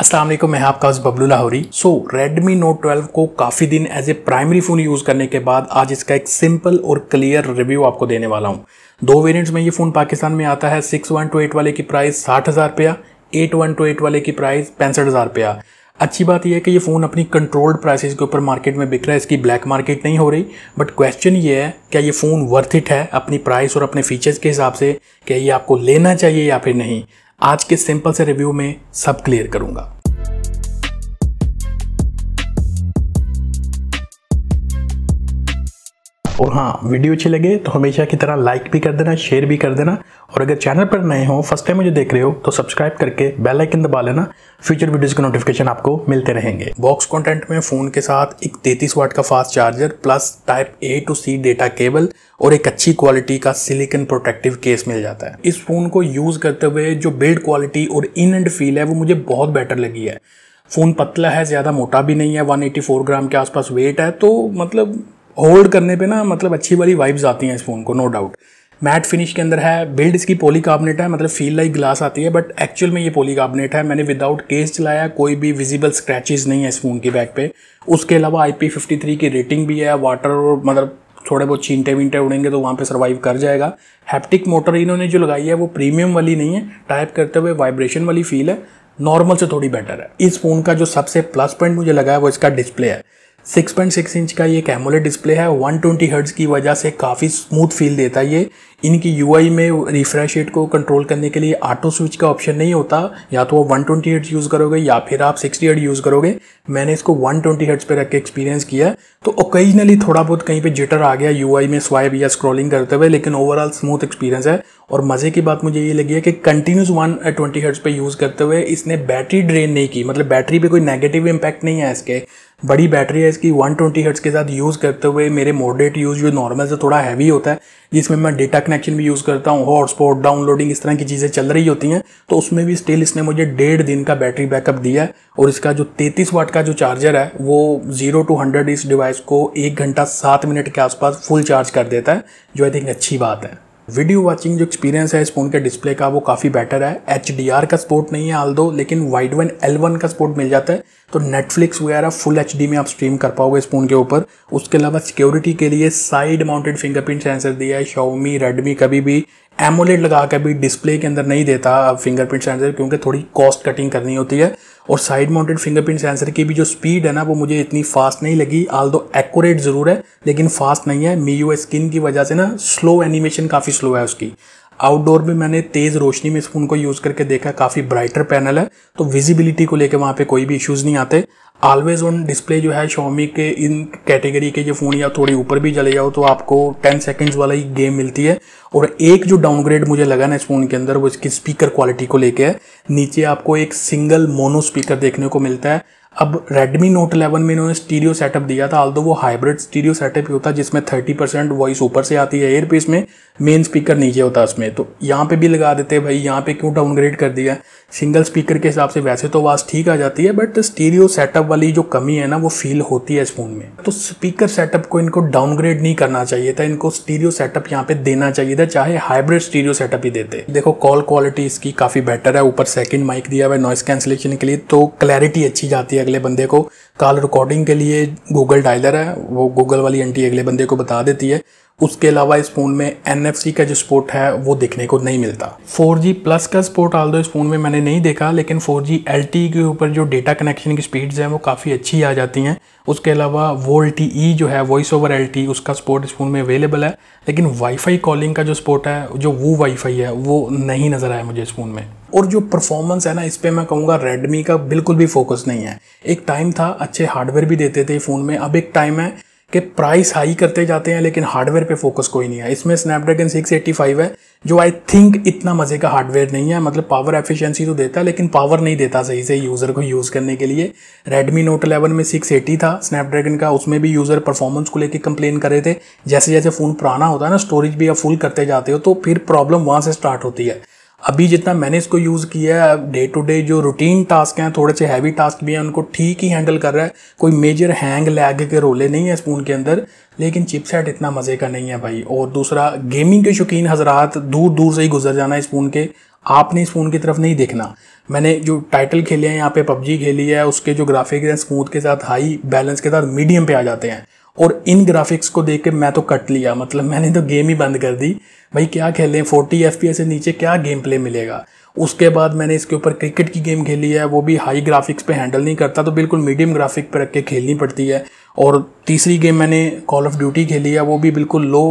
अस्सलाम वालेकुम मैं आपका बबलू लाहौरी सो Redmi Note 12 को काफ़ी दिन as a primary phone use करने के बाद आज इसका एक सिंपल और क्लियर रिव्यू आपको देने वाला हूँ दो वेरिएंट्स में ये फ़ोन पाकिस्तान में आता है सिक्स वन टू एट वाले की प्राइस साठ हज़ार रुपया एट वन टू एट वाले की प्राइस पैंसठ हज़ार रुपया अच्छी बात यह है कि ये फ़ोन अपनी कंट्रोल्ड प्राइसेस के ऊपर मार्केट में बिक रहा है इसकी ब्लैक मार्केट नहीं हो रही बट क्वेश्चन ये है क्या ये फ़ोन वर्थ इट है अपनी प्राइस और अपने फीचर्स के हिसाब से क्या ये आपको लेना चाहिए या फिर नहीं आज के सिंपल से रिव्यू में सब क्लियर करूंगा और हाँ वीडियो अच्छी लगे तो हमेशा की तरह लाइक भी कर देना शेयर भी कर देना और अगर चैनल पर नए हो फर्स्ट टाइम मुझे देख रहे हो तो सब्सक्राइब करके बेल आइकन दबा लेना फ्यूचर वीडियोस के नोटिफिकेशन आपको मिलते रहेंगे बॉक्स कंटेंट में फ़ोन के साथ एक 33 वाट का fast charger plus type A to C data cable और एक अच्छी क्वालिटी का सिलिकन प्रोटेक्टिव केस मिल जाता है इस फ़ोन को यूज़ करते हुए जो बिल्ड क्वालिटी और इन एंड फील है वो मुझे बहुत बेटर लगी है फ़ोन पतला है ज़्यादा मोटा भी नहीं है 184 ग्राम के आसपास वेट है तो मतलब होल्ड करने पे ना मतलब अच्छी वाली वाइब्स आती हैं इस फ़ोन को नो डाउट मैट फिनिश के अंदर है बिल्ड इसकी पोली है मतलब फील लाइक ग्लास आती है बट एक्चुअल में ये पोली कार्बनेट है मैंने विदाउट केस चलाया कोई भी विजिबल स्क्रैचेज नहीं है इस फ़ोन की बैक पे उसके अलावा आई पी की रेटिंग भी है वाटर और मतलब थोड़े बहुत छींटे वींटे उड़ेंगे तो वहाँ पे सर्वाइव कर जाएगा हैप्टिक मोटर इन्होंने जो लगाई है वो प्रीमियम वाली नहीं है टाइप करते हुए वाइब्रेशन वाली फील है नॉर्मल से थोड़ी बेटर है इस फ़ोन का जो सबसे प्लस पॉइंट मुझे लगा है वो इसका डिस्प्ले है 6.6 इंच का ये कैमोलेट डिस्प्ले है 120 हर्ट्ज़ की वजह से काफ़ी स्मूथ फील देता है ये इनकी यू में रिफ्रेश रेट को कंट्रोल करने के लिए ऑटो स्विच का ऑप्शन नहीं होता या तो वन ट्वेंटी हर्ट्स यूज़ करोगे या फिर आप सिक्सटी हर्ट यूज़ करोगे मैंने इसको वन ट्वेंटी हर्ट्स पर रख के एक्सपीरियंस किया तो ओकेजनली थोड़ा बहुत कहीं पे जिटर आ गया यू में स्वाइप या स्क्रॉलिंग करते हुए लेकिन ओवरऑल स्मूथ एक्सपीरियंस है और मज़े की बात मुझे ये लगी है कि कंटिन्यूस वन ट्वेंटी हर्ट्स पर यूज़ करते हुए इसने बैटरी ड्रेन नहीं की मतलब बैटरी पर कोई नेगेटिव इम्पैक्ट नहीं है इसके बड़ी बैटरी है इसकी 120 ट्वेंटी के साथ यूज़ करते हुए मेरे मॉडरेट यूज़ जो नॉर्मल से थोड़ा हैवी होता है जिसमें मैं डेटा कनेक्शन भी यूज़ करता हूँ हॉटस्पॉट डाउनलोडिंग इस तरह की चीज़ें चल रही होती हैं तो उसमें भी स्टिल इसने मुझे डेढ़ दिन का बैटरी बैकअप दिया है और इसका जो तैतीस वाट का जो चार्जर है वो जीरो टू हंड्रेड इस डिवाइस को एक घंटा सात मिनट के आसपास फुल चार्ज कर देता है जो आई थिंक अच्छी बात है वीडियो वाचिंग जो एक्सपीरियंस है इस फ़ोन के डिस्प्ले का वो काफ़ी बेटर है एच का सपोर्ट नहीं है आल्दो लेकिन वाइड वन एल वन का सपोर्ट मिल जाता है तो नेटफ्लिक्स वगैरह फुल एच में आप स्ट्रीम कर पाओगे इस फ़ोन के ऊपर उसके अलावा सिक्योरिटी के लिए साइड माउंटेड फिंगरप्रिंट सेंसर दिया है शाओमी रेडमी कभी भी एमोलेट लगा कर भी डिस्प्ले के अंदर नहीं देता फिंगरप्रिंट सेंसर क्योंकि थोड़ी कॉस्ट कटिंग करनी होती है और साइड माउंटेड फिंगरप्रिंट सेंसर की भी जो स्पीड है ना वो मुझे इतनी फास्ट नहीं लगी आल दो एकट ज़रूर है लेकिन फास्ट नहीं है मी यू स्किन की वजह से ना स्लो एनिमेशन काफ़ी स्लो है उसकी आउटडोर में मैंने तेज़ रोशनी में इस फ़ोन को यूज़ करके देखा काफ़ी ब्राइटर पैनल है तो विजिबिलिटी को लेकर वहाँ पर कोई भी इश्यूज़ नहीं आते ऑलवेज़ ऑन डिस्प्ले जो है शॉमी के इन कैटेगरी के जो फ़ोन या थोड़ी ऊपर भी चले जाओ तो आपको 10 सेकेंड्स वाला ही गेम मिलती है और एक जो डाउनग्रेड मुझे लगा ना इस फ़ोन के अंदर वो इसकी स्पीकर क्वालिटी को लेके है नीचे आपको एक सिंगल मोनो स्पीकर देखने को मिलता है अब Redmi Note 11 में इन्होंने स्टीरियो सेटअप दिया था आल वो हाइब्रिड स्टीरियो सेटअप ही होता है जिसमें 30 परसेंट वॉइस ऊपर से आती है एयरपीस में मेन स्पीकर नीचे होता है उसमें तो यहाँ पे भी लगा देते हैं भाई यहाँ पे क्यों डाउनग्रेड कर दिया सिंगल स्पीकर के हिसाब से वैसे तो आवाज़ ठीक आ जाती है बट स्टीरियो सेटअप वाली जो कमी है ना वो फील होती है इस फ़ोन में तो स्पीकर सेटअप को इनको डाउनग्रेड नहीं करना चाहिए था इनको स्टीरियो सेटअप यहाँ पे देना चाहिए था चाहे हाइब्रिड स्टीरियो सेटअप ही देते देखो कॉल क्वालिटी इसकी काफ़ी बेटर है ऊपर सेकेंड माइक दिया हुआ है नॉइस कैंसिलेशन के लिए तो क्लैरिटी अच्छी जाती है अगले बंदे को कॉल रिकॉर्डिंग के लिए गूगल डायलर है वो गूगल वाली एंटी अगले बंदे को बता देती है उसके अलावा इस फ़ोन में एन का जो स्पोर्ट है वो देखने को नहीं मिलता 4G प्लस का स्पोर्ट आल इस फ़ोन में मैंने नहीं देखा लेकिन 4G LTE के ऊपर जो डेटा कनेक्शन की स्पीड्स हैं वो काफ़ी अच्छी आ जाती हैं उसके अलावा वो ई e जो है वॉइस ओवर एल उसका स्पोर्ट इस फ़ोन में अवेलेबल है लेकिन वाईफाई कॉलिंग का जो स्पोर्ट है जो वो वाईफाई है वो नहीं नज़र आया मुझे इस फ़ोन में और जो परफॉर्मेंस है ना इस पर मैं कहूँगा रेडमी का बिल्कुल भी फोकस नहीं है एक टाइम था अच्छे हार्डवेयर भी देते थे फ़ोन में अब एक टाइम है कि प्राइस हाई करते जाते हैं लेकिन हार्डवेयर पे फोकस कोई नहीं है इसमें स्नैपड्रैगन 685 है जो आई थिंक इतना मज़े का हार्डवेयर नहीं है मतलब पावर एफिशिएंसी तो देता है लेकिन पावर नहीं देता सही से यूज़र को यूज़ करने के लिए रेडमी नोट 11 में 680 था स्नैपड्रैगन का उसमें भी यूज़र परफॉर्मेंस को लेकर कंप्लेन कर रहे थे जैसे जैसे फ़ोन पुराना होता है ना स्टोरेज भी आप फुल करते जाते हो तो फिर प्रॉब्लम वहाँ से स्टार्ट होती है अभी जितना मैंने इसको यूज़ किया है डे टू डे जो रूटीन टास्क हैं थोड़े से हैवी टास्क भी हैं उनको ठीक ही हैंडल कर रहा है कोई मेजर हैंग लैग के रोले नहीं है स्पून के अंदर लेकिन चिपसेट इतना मज़े का नहीं है भाई और दूसरा गेमिंग के शौकीन हजरात दूर दूर से ही गुजर जाना है स्पून के आपने इस फ़ोन की तरफ नहीं देखना मैंने जो टाइटल खेले हैं यहाँ पे पबजी खेली है उसके जो ग्राफिक हैं स्मूथ के साथ हाई बैलेंस के साथ मीडियम पे आ जाते हैं और इन ग्राफिक्स को देख के मैं तो कट लिया मतलब मैंने तो गेम ही बंद कर दी भाई क्या खेलें फोर्टी एफ से नीचे क्या गेम प्ले मिलेगा उसके बाद मैंने इसके ऊपर क्रिकेट की गेम खेली है वो भी हाई ग्राफिक्स पे हैंडल नहीं करता तो बिल्कुल मीडियम ग्राफिक पे रख के खेलनी पड़ती है और तीसरी गेम मैंने कॉल ऑफ ड्यूटी खेली है वो भी बिल्कुल low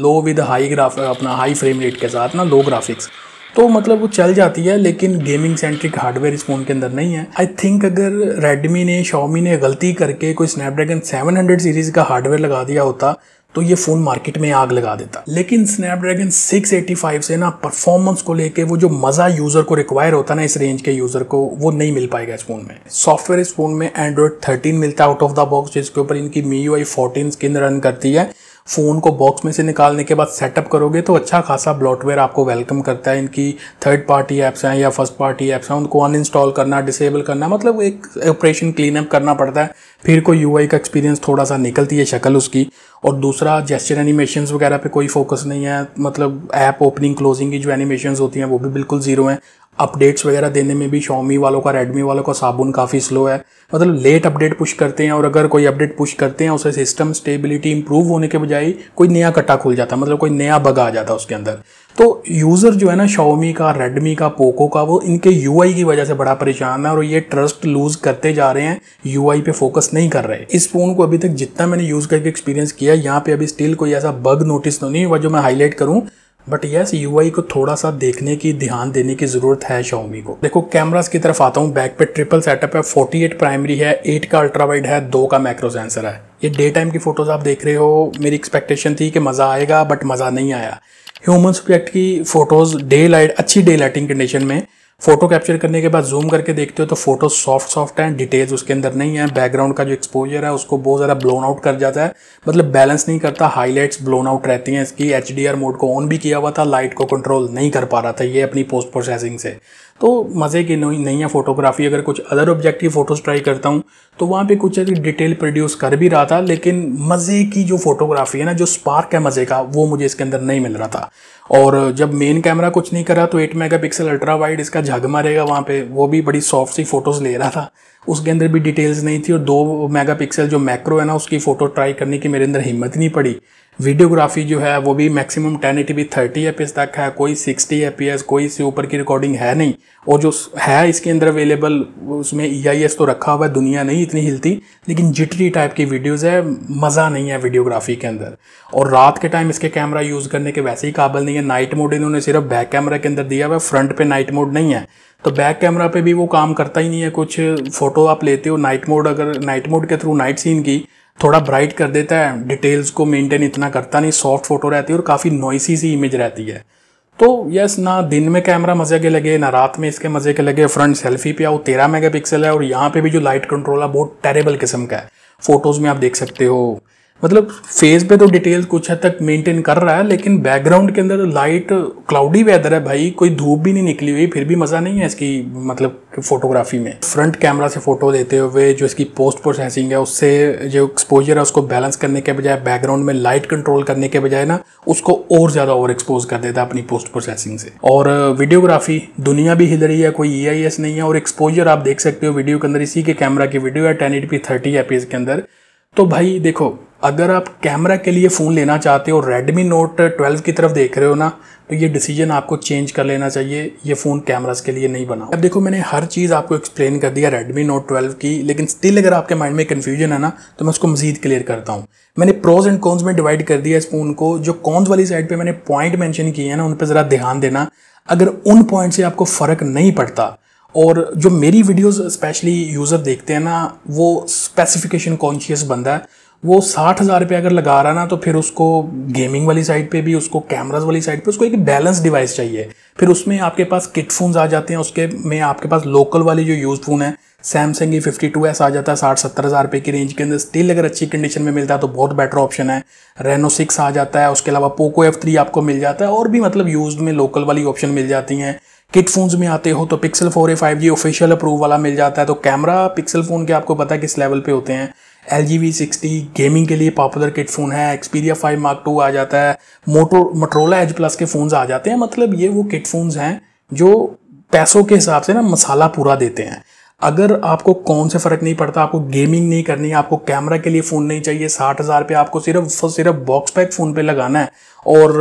low with high graph अपना हाई फ्रेम रेट के साथ ना लो ग्राफिक्स तो मतलब वो चल जाती है लेकिन गेमिंग सेंट्रिक हार्डवेयर इस फ़ोन के अंदर नहीं है आई थिंक अगर रेडमी ने शॉमी ने गलती करके कोई स्नैपड्रैगन 700 सीरीज़ का हार्डवेयर लगा दिया होता तो ये फ़ोन मार्केट में आग लगा देता लेकिन स्नैपड्रैगन 685 से ना परफॉर्मेंस को लेके वो जो मज़ा यूज़र को रिक्वायर होता ना इस रेंज के यूज़र को वो नहीं मिल पाएगा इस फ़ोन में सॉफ्टवेयर इस फ़ोन में एंड्रॉयड 13 मिलता है आउट ऑफ द बॉक्स जिसके ऊपर इनकी MIUI skin run करती है फ़ोन को बॉक्स में से निकालने के बाद सेटअप करोगे तो अच्छा खासा ब्लॉटवेयर आपको वेलकम करता है इनकी थर्ड पार्टी ऐप्स हैं या फर्स्ट पार्टी ऐप्स हैं उनको अनइंस्टॉल करना डिसेबल करना मतलब एक ऑपरेशन क्लीनअप करना पड़ता है फिर कोई यू का एक्सपीरियंस थोड़ा सा निकलती है शक्ल उसकी और दूसरा जेस्चर एनिमेशन वगैरह पे कोई फोकस नहीं है मतलब ऐप ओपनिंग क्लोजिंग की जो एनिमेशन होती हैं वो भी बिल्कुल ज़ीरो हैं अपडेट्स वगैरह देने में भी शॉमी वालों का रेडमी वालों का साबुन काफ़ी स्लो है मतलब लेट अपडेट पुश करते हैं और अगर कोई अपडेट पुश करते हैं उसे सिस्टम स्टेबिलिटी इंप्रूव होने के बजाय कोई नया कट्टा खुल जाता है मतलब कोई नया बग आ जाता है उसके अंदर तो यूज़र जो है ना शाओमी का रेडमी का पोको का वो इनके यू की वजह से बड़ा परेशान है और ये ट्रस्ट लूज़ करते जा रहे हैं यू पे फोकस नहीं कर रहे इस फ़ोन को अभी तक जितना मैंने यूज़ करके एक्सपीरियंस किया यहाँ पे अभी स्टिल कोई ऐसा बग नोटिस तो नहीं हुआ जो मैं हाईलाइट करूँ बट यस यूआई को थोड़ा सा देखने की ध्यान देने की ज़रूरत है शाओमी को देखो कैमरास की तरफ आता हूँ बैक पे ट्रिपल सेटअप है 48 प्राइमरी है 8 का अल्ट्रा वाइड है 2 का मैक्रो सेंसर है ये डे टाइम की फ़ोटोज़ आप देख रहे हो मेरी एक्सपेक्टेशन थी कि मज़ा आएगा बट मज़ा नहीं आया ह्यूमन सब्जेक्ट की फ़ोटोज़ डे लाइट अच्छी डे लाइटिंग कंडीशन में फोटो कैप्चर करने के बाद जूम करके देखते हो तो फोटो सॉफ्ट सॉफ्ट है डिटेल्स उसके अंदर नहीं है बैकग्राउंड का जो एक्सपोजर है उसको बहुत ज़्यादा ब्लोन आउट कर जाता है मतलब बैलेंस नहीं करता हाईलाइट्स ब्लोन आउट रहती हैं इसकी एच मोड को ऑन भी किया हुआ था लाइट को कंट्रोल नहीं कर पा रहा था ये अपनी पोस्ट प्रोसेसिंग से तो मज़े की नई नहीं है फ़ोटोग्राफी अगर कुछ अदर ऑब्जेक्टिव फ़ोटोज़ ट्राई करता हूँ तो वहाँ पे कुछ डिटेल प्रोड्यूस कर भी रहा था लेकिन मज़े की जो फ़ोटोग्राफी है ना जो स्पार्क है मज़े का वो मुझे इसके अंदर नहीं मिल रहा था और जब मेन कैमरा कुछ नहीं करा तो 8 मेगापिक्सल अल्ट्रा वाइड इसका झग मारेगा वहाँ पे वो भी बड़ी सॉफ्ट सी फ़ोटोज़ ले रहा था उसके अंदर भी डिटेल्स नहीं थी और दो मेगा जो मैक्रो है ना उसकी फ़ोटो ट्राई करने की मेरे अंदर हिम्मत नहीं पड़ी वीडियोग्राफी जो है वो भी मैक्सिमम एटी बी थर्टी एफ तक है कोई सिक्सटी एफ कोई इससे ऊपर की रिकॉर्डिंग है नहीं और जो है इसके अंदर अवेलेबल उसमें ई e तो रखा हुआ है दुनिया नहीं इतनी हिलती लेकिन जिटरी टाइप की वीडियोज़ है मज़ा नहीं है वीडियोग्राफी के अंदर और रात के टाइम इसके कैमरा यूज़ करने के वैसे ही काबिल नहीं है नाइट मोड इन्होंने सिर्फ बैक कैमरा के अंदर दिया हुआ है फ्रंट पर नाइट मोड नहीं है तो बैक कैमरा पर भी वो काम करता ही नहीं है कुछ फ़ोटो आप लेते हो नाइट मोड अगर नाइट मोड के थ्रू नाइट सीन की थोड़ा ब्राइट कर देता है डिटेल्स को मेंटेन इतना करता नहीं सॉफ्ट फोटो रहती है और काफ़ी नॉइसी सी इमेज रहती है तो यस ना दिन में कैमरा मज़े के लगे ना रात में इसके मज़े के लगे फ्रंट सेल्फी पे आओ तेरह मेगापिक्सल है और यहाँ पे भी जो लाइट कंट्रोल है बहुत टेरेबल किस्म का है फोटोज़ में आप देख सकते हो मतलब फेज पे तो डिटेल कुछ हद तक मेंटेन कर रहा है लेकिन बैकग्राउंड के अंदर लाइट क्लाउडी वेदर है भाई कोई धूप भी नहीं निकली हुई फिर भी मज़ा नहीं है इसकी मतलब फोटोग्राफी में फ्रंट कैमरा से फोटो देते हुए जो इसकी पोस्ट प्रोसेसिंग है उससे जो एक्सपोजर है उसको बैलेंस करने के बजाय बैकग्राउंड में लाइट कंट्रोल करने के बजाय ना उसको और ज़्यादा ओवर एक्सपोज कर देता है अपनी पोस्ट प्रोसेसिंग से और वीडियोग्राफी दुनिया भी हिल रही है कोई ई e नहीं है और एक्सपोजर आप देख सकते हो वीडियो के अंदर इसी के कैमरा की वीडियो है टेन एट पी थर्टी के अंदर तो भाई देखो अगर आप कैमरा के लिए फ़ोन लेना चाहते हो रेडमी नोट 12 की तरफ देख रहे हो ना तो ये डिसीजन आपको चेंज कर लेना चाहिए ये फ़ोन कैमरास के लिए नहीं बना अब देखो मैंने हर चीज़ आपको एक्सप्लेन कर दिया रेडमी नोट 12 की लेकिन स्टिल अगर आपके माइंड में कन्फ्यूजन है ना तो मैं उसको मजीद क्लियर करता हूँ मैंने प्रोज एंड कॉन्स में डिवाइड कर दिया इस फ़ोन को जो कॉन्स वाली साइड पर मैंने पॉइंट मैंशन किए हैं ना उन पर ज़रा ध्यान देना अगर उन पॉइंट से आपको फ़र्क नहीं पड़ता और जो मेरी वीडियोस स्पेशली यूज़र देखते हैं ना वो स्पेसिफिकेशन कॉन्शियस बंदा है वो साठ हज़ार रुपये अगर लगा रहा ना तो फिर उसको गेमिंग वाली साइड पे भी उसको कैमराज वाली साइड पे उसको एक बैलेंस डिवाइस चाहिए फिर उसमें आपके पास किट फोन्स आ जाते हैं उसके में आपके पास लोकल वाले जो यूज फोन है Samsung A fifty two S आ जाता है साठ सत्तर हज़ार रुपये की रेंज के अंदर स्टिल अगर अच्छी कंडीशन में मिलता है तो बहुत बेटर ऑप्शन है रेनो सिक्स आ जाता है उसके अलावा पोको एफ थ्री आपको मिल जाता है और भी मतलब यूज में लोकल वाली ऑप्शन मिल जाती हैं किट फोन्स में आते हो तो Pixel four A five G official approve वाला मिल जाता है तो कैमरा पिक्सल फ़ोन के आपको पता है किस लेवल पे होते हैं L G we sixty gaming के लिए पॉपुलर किट फ़ोन है एक्सपीरिया फाइव मार्क टू आ जाता है मोटो मोट्रोला एच प्लस के फ़ोन्स आ जाते हैं मतलब ये वो किट फ़ोन्स हैं जो पैसों के हिसाब से ना मसाला पूरा देते हैं अगर आपको कौन से फ़र्क नहीं पड़ता आपको गेमिंग नहीं करनी है आपको कैमरा के लिए फ़ोन नहीं चाहिए साठ हज़ार पे आपको सिर्फ सिर्फ बॉक्स पैक फ़ोन पे लगाना है और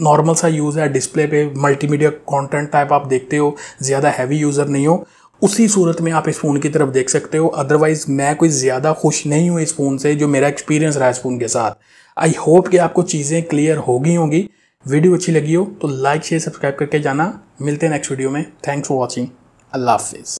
नॉर्मल सा यूज़ है डिस्प्ले पे मल्टीमीडिया कंटेंट टाइप आप देखते हो ज़्यादा हैवी यूज़र नहीं हो उसी सूरत में आप इस फ़ोन की तरफ देख सकते हो अदरवाइज़ मैं कोई ज़्यादा खुश नहीं हूँ इस फ़ोन से जो मेरा एक्सपीरियंस रहा इस फ़ोन के साथ आई होप कि आपको चीज़ें क्लियर होगी होंगी वीडियो अच्छी लगी हो तो लाइक शेयर सब्सक्राइब करके जाना मिलते हैं नेक्स्ट वीडियो में थैंक्स फॉर वॉचिंग अल्लाह हाफिज़